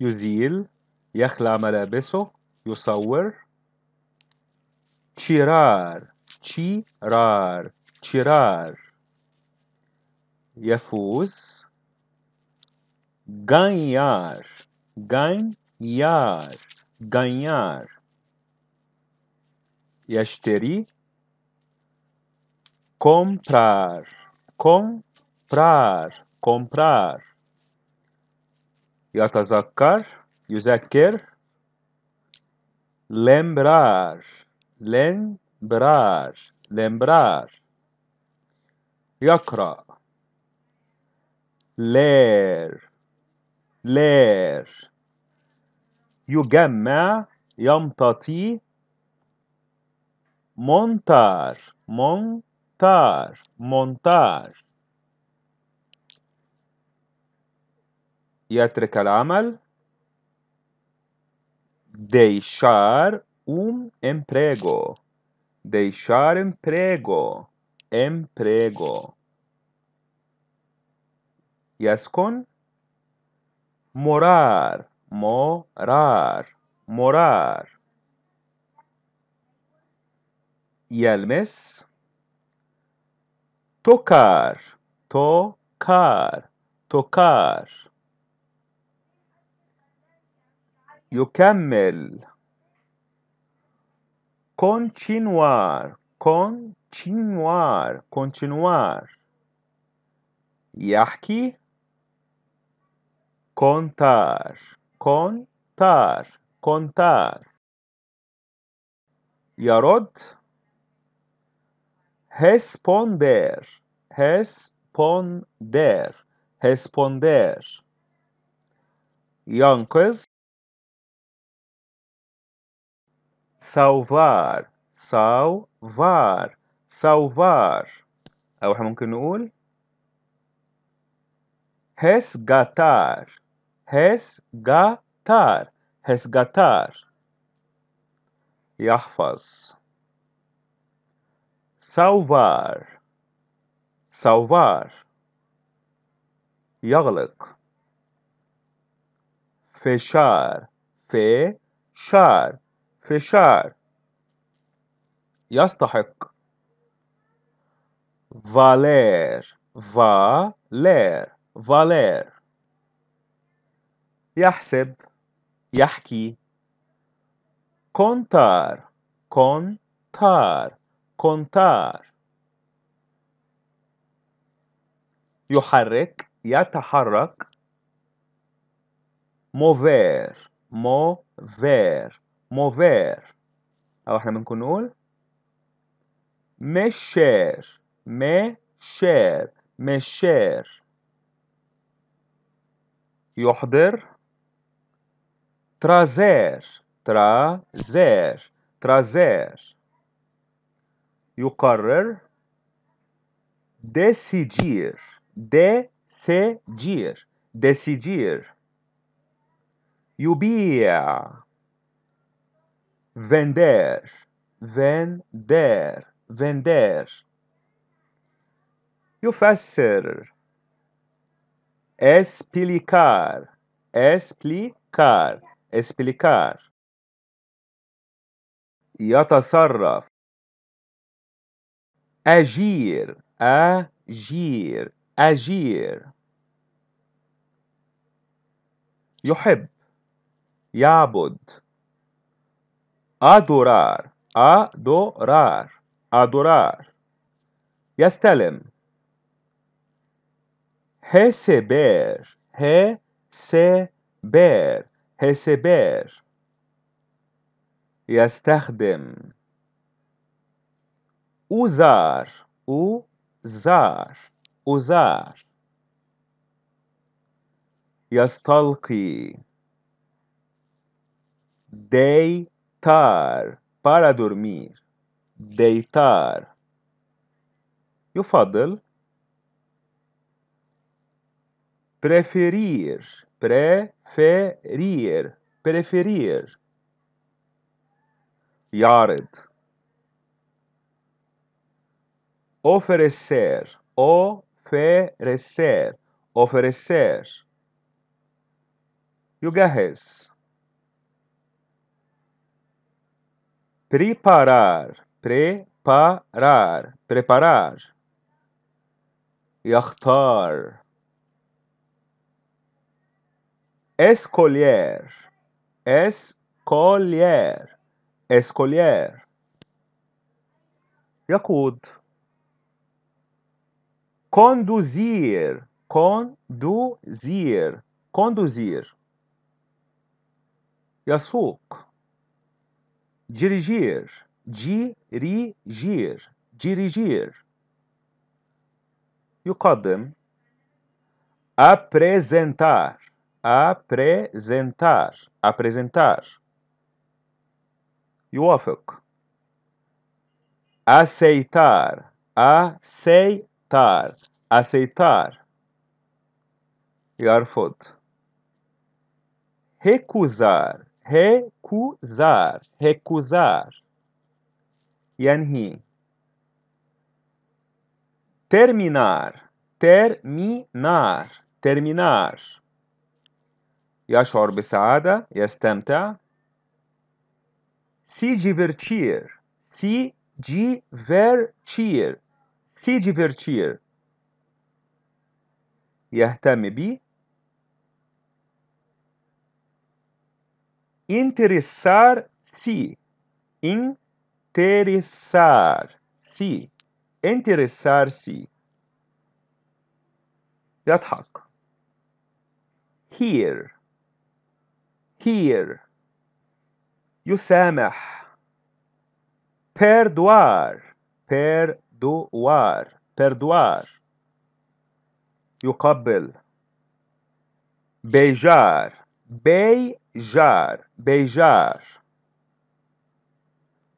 يزيل يخلع ملابسه يصور تشيرار تشيرار تشيرار يفوز ganhar ganhar ganhar يشتري كومبرار كومبرار كومبرار يتذكر يذكر lembrar lembrar lembrar يقرأ ler ler يجمع يمتطي montar montar montar iatirar o trabalho deixar um emprego deixar emprego emprego e ascon morar morar morar e almes tocar tocar tocar يكمل continuar continuar continuar يحكي contar contar contar يرد responder responder responder ينقذ salvar salvar salvar أو احنا ممكن نقول resgatar resgatar resgatar يحفظ salvar salvar يغلق fechar fechar في شعر يستحق فالير فالير فالير يحسب يحكي كونتار كونتار كونتار يحرك يتحرك موفير موفير موفير او احنا بنكون نقول مشير مشير مشير يحضر ترازير ترازير ترازير يقرر ديسيجير decidir decidir يبيع vender vender vender يفسر explicar explicar explicar يتصرف agir agir agir يحب يعبد adorar adorar adorar يستلم receber receber receber يستخدم usar usar usar يستلقي they deitar para dormir deitar يفضل preferir preferir preferir Yard. oferecer oferecer oferecer يجهز preparar, preparar, preparar. Yachtar. Escolher, escolher, escolher. Yakud. Conduzir, conduzir, conduzir. Yasuk dirigir, dirigir, dirigir. يقدم apresentar, apresentar, apresentar. يوافق aceitar, aceitar, aceitar. يرفض recusar, recusar, recusar. يعني terminar, terminar, terminar. يشعر بسعادة, يستمتع. Se divertir, se divertir, se divertir. يهتم بي interessar sí interessar sí interessar sí يضحك. hear hear يسامح. Perdoar. Perdoar. Perdoar. يقبل. بيجار. بي جار بيجار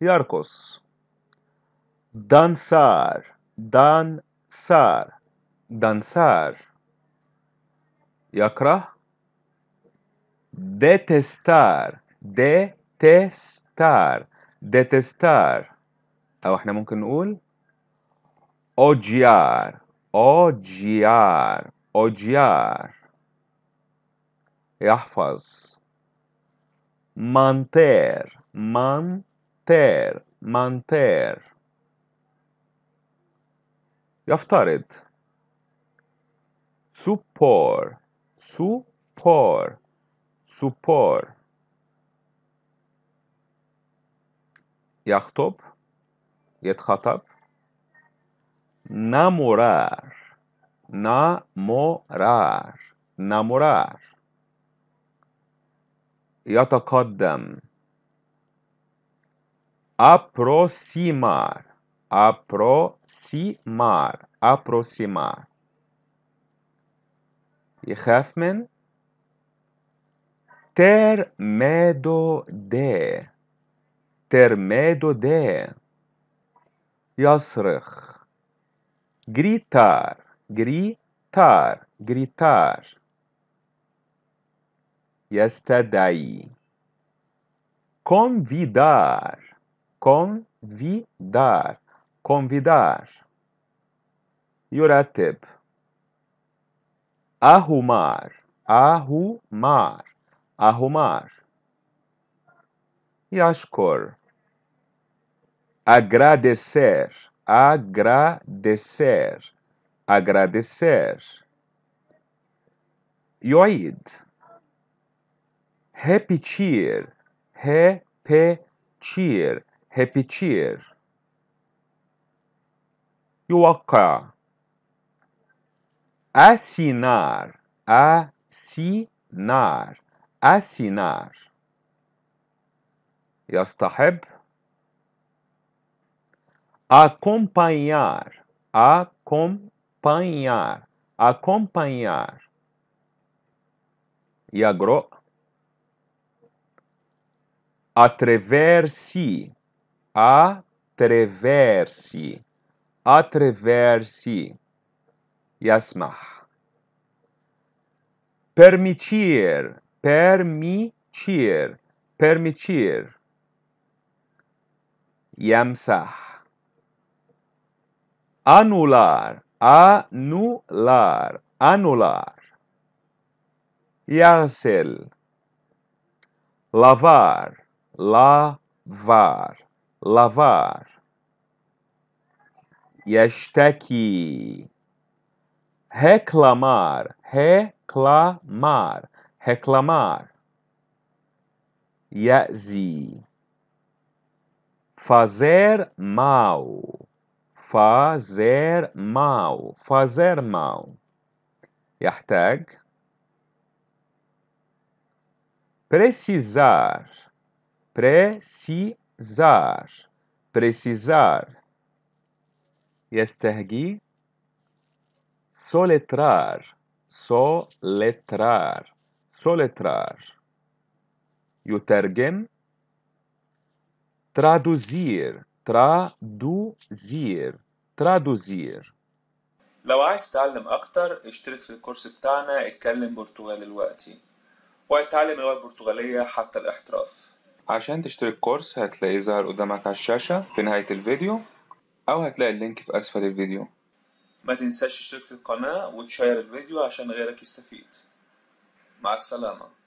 يرقص دانسار دانسار دانسار يكره ديتستار ديتستار ديتستار او احنا ممكن نقول اوجيار اوجيار اوجيار يحفظ منتر منتر منتر يفترض سوبور سوبور سوبور يخطب يتخطب نمرار نمرار نمرار یا تا قدم اپروسیمار اپروسیمار اپروسیمار یخیف من ترمیدو ده ترمیدو ده یاسرخ گریتار گریتار گریتار Yesterday. Convidar. Convidar. Convidar. Yuratib. ahumar. أهمار. أهمار. يشكر. Agradecer. Agradecer. Agradecer. يعيد repetir, repetir, repetir. يوقع assinar, assinar, assinar. Yastaheb. acompanhar, acompanhar, acompanhar. يقرأ atrever-se, atrever-se, atrever-se, yasmah. Permitir, permitir, permitir, yamsah. Anular, anular, anular. Yasel, lavar, lavar, lavar. Yashtaki. Reclamar, reclamar, reclamar. Yazi. Fazer mal, fazer mal, fazer mal. يحتاج precisar precisar precisar يستهجي soletrar soletrar soletrar يترجم traduzir traduzir traduzir لو عايز تتعلم اكتر اشترك في الكورس بتاعنا اتكلم برتغالي دلوقتي واتعلم اللغه البرتغاليه حتى الاحتراف عشان تشتري الكورس هتلاقيه ظاهر قدامك على الشاشة في نهاية الفيديو أو هتلاقي اللينك في أسفل الفيديو ما تنساش تشترك في القناة وتشير الفيديو عشان غيرك يستفيد مع السلامة